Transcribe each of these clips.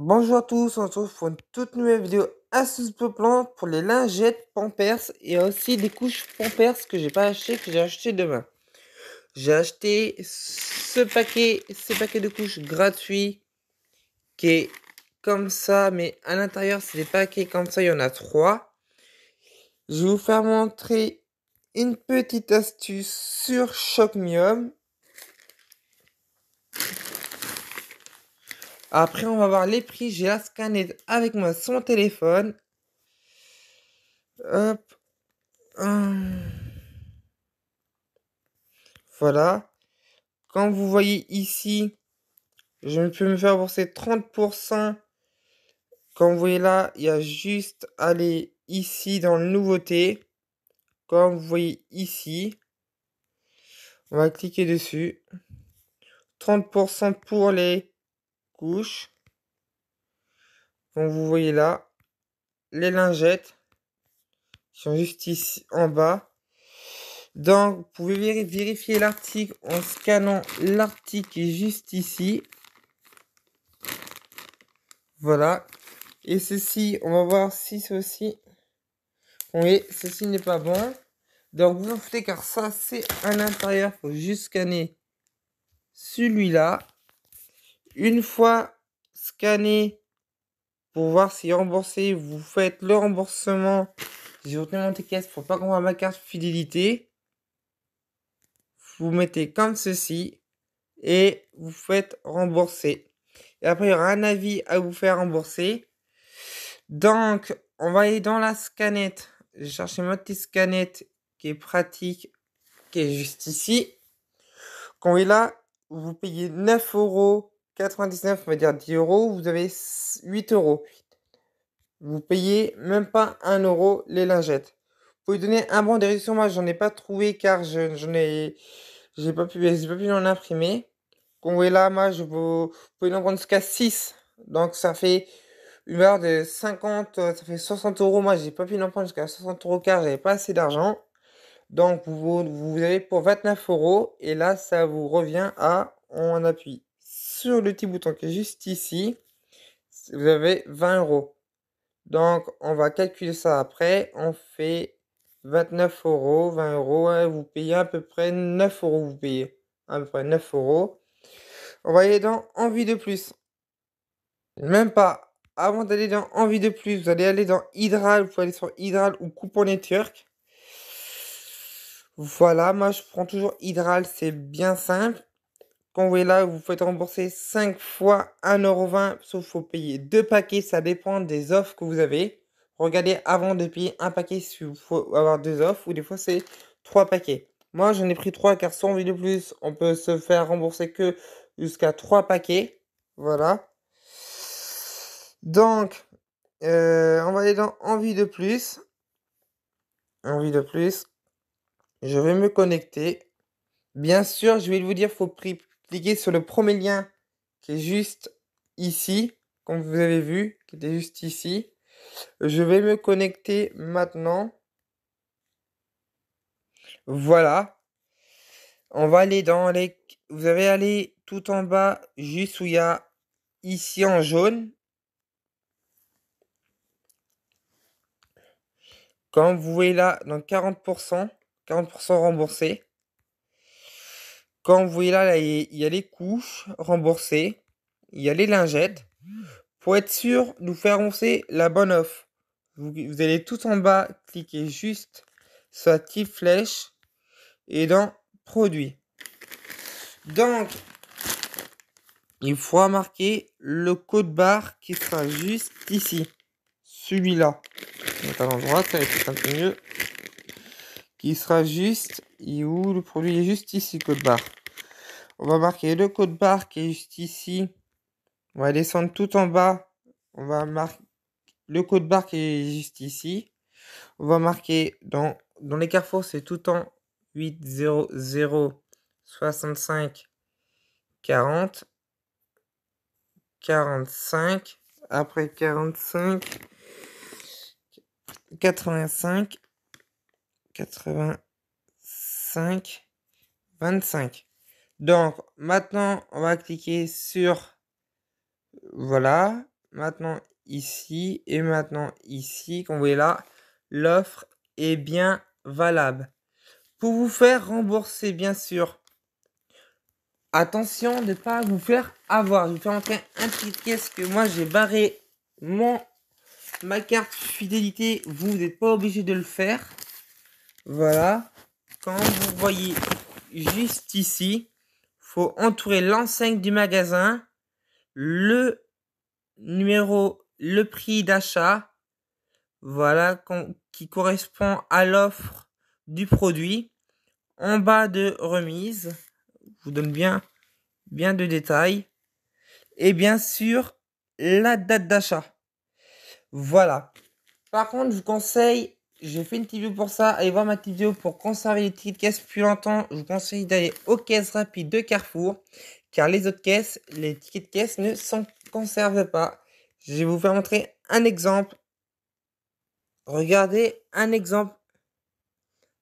Bonjour à tous, on se retrouve pour une toute nouvelle vidéo astuce peuplant pour les lingettes pampers et aussi des couches pampers que j'ai pas acheté que j'ai acheté demain. J'ai acheté ce paquet, ces paquets de couches gratuits qui est comme ça, mais à l'intérieur c'est des paquets comme ça, il y en a trois. Je vais vous faire montrer une petite astuce sur Chocmium Après, on va voir les prix. J'ai la scanner avec moi son téléphone. Hop. Voilà. Comme vous voyez ici, je peux me faire ces 30%. Comme vous voyez là, il y a juste aller ici dans le nouveauté. Comme vous voyez ici. On va cliquer dessus. 30% pour les couche. quand vous voyez là, les lingettes sont juste ici en bas. Donc, vous pouvez vérifier l'article en scannant l'article juste ici. Voilà. Et ceci, on va voir si ceci... Oui, ceci n'est pas bon. Donc, vous en car ça, c'est à l'intérieur. faut juste scanner celui-là une fois scanné pour voir si remboursé, vous faites le remboursement. J'ai retenu mon ticket, pour pas qu'on voit ma carte fidélité. Vous mettez comme ceci et vous faites rembourser. Et après, il y aura un avis à vous faire rembourser. Donc, on va aller dans la scanette. vais chercher ma petite scanette qui est pratique, qui est juste ici. Quand vous est là, vous payez 9 euros 99, on va dire 10 euros, vous avez 8 euros. Vous payez même pas 1 euro les lingettes. Vous pouvez donner un bon de sur moi j'en ai pas trouvé car je n'ai j'ai pas pu j'ai pas pu en imprimer. Vous voyez là, moi je vous, vous pouvez en prendre jusqu'à 6. Donc ça fait une valeur de 50, euh, ça fait 60 euros. Moi j'ai pas pu en prendre jusqu'à 60 euros car n'avais pas assez d'argent. Donc vous, vous avez pour 29 euros et là ça vous revient à on appuie sur le petit bouton qui est juste ici, vous avez 20 euros. Donc, on va calculer ça après. On fait 29 euros, 20 hein, euros. vous payez à peu près 9 euros. Vous payez à peu près 9 euros. On va aller dans Envie de plus. Même pas. Avant d'aller dans Envie de plus, vous allez aller dans Hydral. Vous pouvez aller sur Hydral ou Coupon Turc. Voilà, moi je prends toujours Hydral. C'est bien simple vous voyez là, vous faites rembourser 5 fois 1,20€, sauf faut payer deux paquets, ça dépend des offres que vous avez. Regardez avant de payer un paquet si vous faut avoir deux offres, ou des fois c'est trois paquets. Moi, j'en ai pris trois car sans Envie de plus, on peut se faire rembourser que jusqu'à trois paquets. Voilà. Donc, euh, on va aller dans envie de plus. Envie de plus. Je vais me connecter. Bien sûr, je vais vous dire, faut prix cliquez sur le premier lien qui est juste ici, comme vous avez vu, qui était juste ici. Je vais me connecter maintenant. Voilà. On va aller dans les... Vous allez aller tout en bas, juste où il y a ici en jaune. Comme vous voyez là, dans 40%, 40% remboursé. Quand vous voyez là, il y a les couches remboursées, il y a les lingettes. Pour être sûr nous faire la bonne offre, vous, allez tout en bas, cliquez juste sur la petite flèche et dans produits. Donc, il faut marquer le code barre qui sera juste ici. Celui-là. à l'endroit, ça va un peu mieux. Qui sera juste. où le produit est juste ici, code barre. On va marquer le code barre qui est juste ici. On va descendre tout en bas. On va marquer le code barre qui est juste ici. On va marquer dans, dans les carrefours, c'est tout en 8, 0, 0, 65, 40, 45, après 45, 85, 85, 25. Donc, maintenant, on va cliquer sur, voilà, maintenant ici, et maintenant ici, comme vous voyez là, l'offre est bien valable. Pour vous faire rembourser, bien sûr, attention de ne pas vous faire avoir. Je vais vous faire un petit que moi, j'ai barré mon, ma carte fidélité. Vous n'êtes pas obligé de le faire. Voilà. Quand vous voyez juste ici, entourer l'enseigne du magasin, le numéro, le prix d'achat, voilà, qui correspond à l'offre du produit. En bas de remise, vous donne bien, bien de détails. Et bien sûr, la date d'achat. Voilà. Par contre, je vous conseille j'ai fait une petite vidéo pour ça. Allez voir ma petite vidéo pour conserver les tickets de caisse plus longtemps. Je vous conseille d'aller aux caisses rapides de Carrefour. Car les autres caisses, les tickets de caisse ne s'en conservent pas. Je vais vous faire montrer un exemple. Regardez un exemple.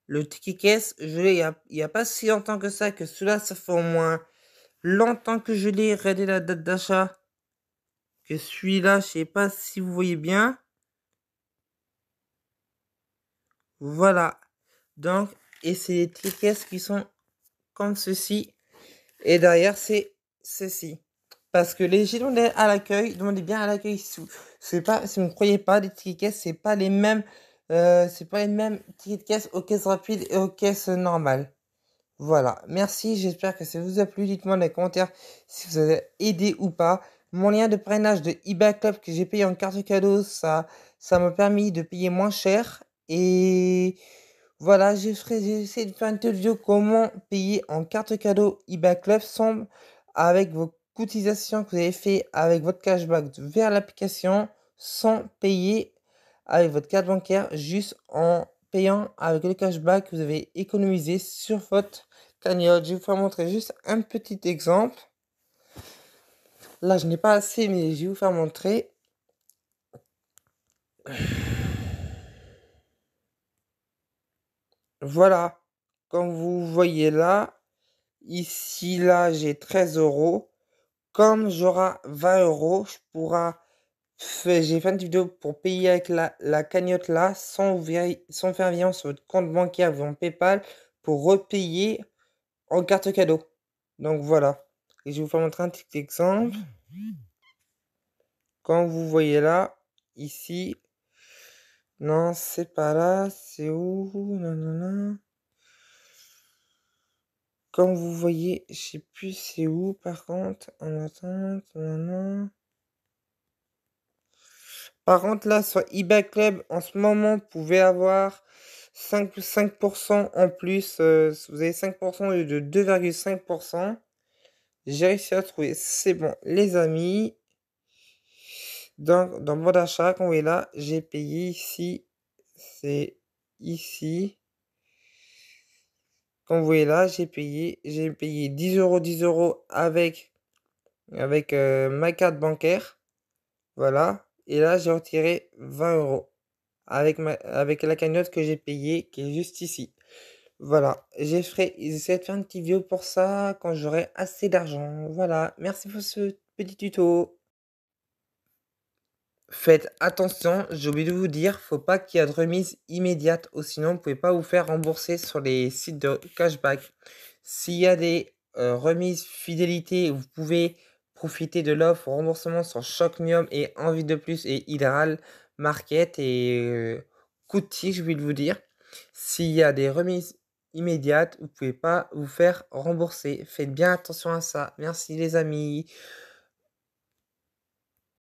Le ticket caisse, je l'ai il n'y a, pas si longtemps que ça, que cela, ça fait au moins longtemps que je l'ai. Regardez la date d'achat. Que celui-là, je ne sais pas si vous voyez bien. Voilà. Donc, et c'est les tickets qui sont comme ceci. Et derrière, c'est ceci. Parce que les gilets à l'accueil, demandez bien à l'accueil. Si, pas, si vous ne croyez pas, les tickets caisse, c'est pas les mêmes. Euh, c'est pas les mêmes tickets de caisse aux caisses rapides et aux caisses normales. Voilà. Merci. J'espère que ça vous a plu. Dites-moi dans les commentaires si vous avez aidé ou pas. Mon lien de parrainage de eBay Club que j'ai payé en carte cadeau, ça, ça m'a permis de payer moins cher et voilà, je ferai, j'essaie de faire une vidéo comment payer en carte cadeau eBay Club semble avec vos cotisations que vous avez fait avec votre cashback vers l'application sans payer avec votre carte bancaire, juste en payant avec le cashback que vous avez économisé sur votre cagnotte. Je vais vous faire montrer juste un petit exemple. Là, je n'ai pas assez, mais je vais vous faire montrer. Voilà, comme vous voyez là, ici là j'ai 13 euros. Comme j'aurai 20 euros, je pourra j'ai fait une vidéo pour payer avec la, cagnotte là sans, sans faire violence sur votre compte bancaire ou en PayPal pour repayer en carte cadeau. Donc voilà. Et je vais vous faire montrer un petit exemple. Mmh, mmh. Comme vous voyez là, ici, non, c'est pas là, c'est où non, non, Comme vous voyez, je sais plus c'est où par contre. En non, non, Par contre, là, sur eBay Club, en ce moment, vous pouvez avoir 5, en plus. Euh, vous avez 5% au lieu de 2,5%. J'ai réussi à trouver. C'est bon, les amis. Donc, dans mon achat, quand vous voyez là, j'ai payé ici, c'est ici. Comme vous voyez là, j'ai payé, j'ai payé 10 euros, 10 euros avec, avec euh, ma carte bancaire. Voilà. Et là, j'ai retiré 20 euros avec, ma, avec la cagnotte que j'ai payée, qui est juste ici. Voilà, j'ai fait, une petite vidéo pour ça quand j'aurai assez d'argent. Voilà, merci pour ce petit tuto faites attention, j'ai oublié de vous dire, faut pas qu'il y ait de remise immédiate, ou sinon vous ne pouvez pas vous faire rembourser sur les sites de cashback. S'il y a des euh, remises fidélité, vous pouvez profiter de l'offre remboursement sur Chocmium et Envie de plus et Hydral Market et euh, je vais vous dire. S'il y a des remises immédiates, vous pouvez pas vous faire rembourser. Faites bien attention à ça. Merci les amis.